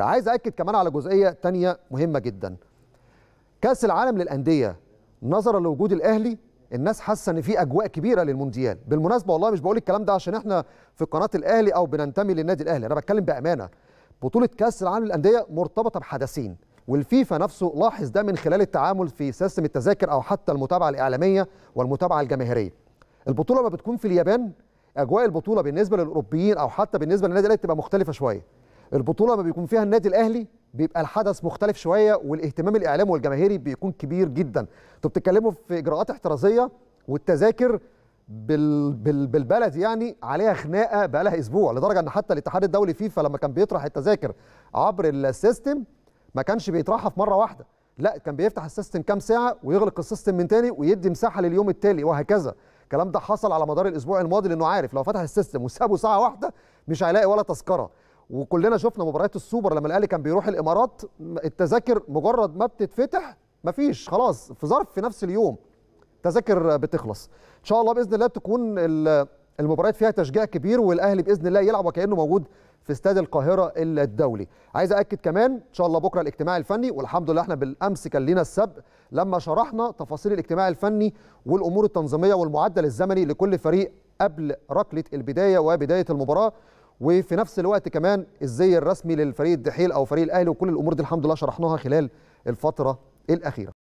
عايز اكد كمان على جزئيه تانية مهمه جدا كاس العالم للانديه نظرا لوجود الاهلي الناس حاسه ان في اجواء كبيره للمونديال بالمناسبه والله مش بقول الكلام ده عشان احنا في قناه الاهلي او بننتمي للنادي الاهلي انا بتكلم بامانه بطوله كاس العالم للانديه مرتبطه بحدثين والفيفا نفسه لاحظ ده من خلال التعامل في سيستم التذاكر او حتى المتابعه الاعلاميه والمتابعه الجماهيريه البطوله ما بتكون في اليابان اجواء البطوله بالنسبه للاوروبيين او حتى بالنسبه للنادي الاهلي تبقى مختلفه شويه البطوله ما بيكون فيها النادي الاهلي بيبقى الحدث مختلف شويه والاهتمام الاعلامي والجماهيري بيكون كبير جدا انتوا بتتكلموا في اجراءات احترازيه والتذاكر بالبلد يعني عليها خناقه بقى لها اسبوع لدرجه ان حتى الاتحاد الدولي فيفا لما كان بيطرح التذاكر عبر السيستم ما كانش بيطرحها في مره واحده لا كان بيفتح السيستم كام ساعه ويغلق السيستم من تاني ويدي مساحه لليوم التالي وهكذا الكلام ده حصل على مدار الاسبوع الماضي لانه عارف لو فتح السيستم وسابه ساعه واحده مش هيلاقي ولا تذكره وكلنا شفنا مباريات السوبر لما الاهلي كان بيروح الامارات التذاكر مجرد ما بتتفتح مفيش خلاص في ظرف في نفس اليوم تذاكر بتخلص ان شاء الله باذن الله تكون المباريات فيها تشجيع كبير والاهلي باذن الله يلعب وكانه موجود في استاد القاهره الدولي عايز اكد كمان ان شاء الله بكره الاجتماع الفني والحمد لله احنا بالامس كان لنا السبق لما شرحنا تفاصيل الاجتماع الفني والامور التنظيميه والمعدل الزمني لكل فريق قبل ركله البدايه وبدايه المباراه وفي نفس الوقت كمان الزي الرسمي للفريق الدحيل او فريق الاهلي وكل الامور دي الحمد لله شرحناها خلال الفتره الاخيره